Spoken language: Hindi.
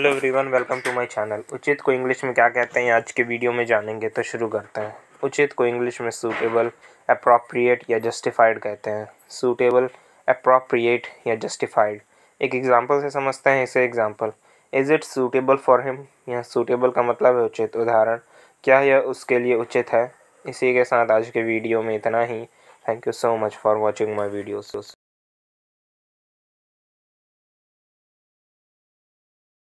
hello everyone welcome to my channel उचित को इंग्लिश में क्या कहते हैं आज के वीडियो में जानेंगे तो शुरू करते हैं उचित को इंग्लिश में सूटेबल अप्रोप्रिएट या जस्टिफाइड कहते हैं सूटेबल अप्रोप्रिएट या जस्टिफाइड एक एग्जांपल से समझते हैं इसे example is it suitable for him या सूटेबल का मतलब है उचित उदाहरण क्या यह उसके लिए उचित है इसी के साथ आज के वीडियो में इतना ही thank you so much for watching my videos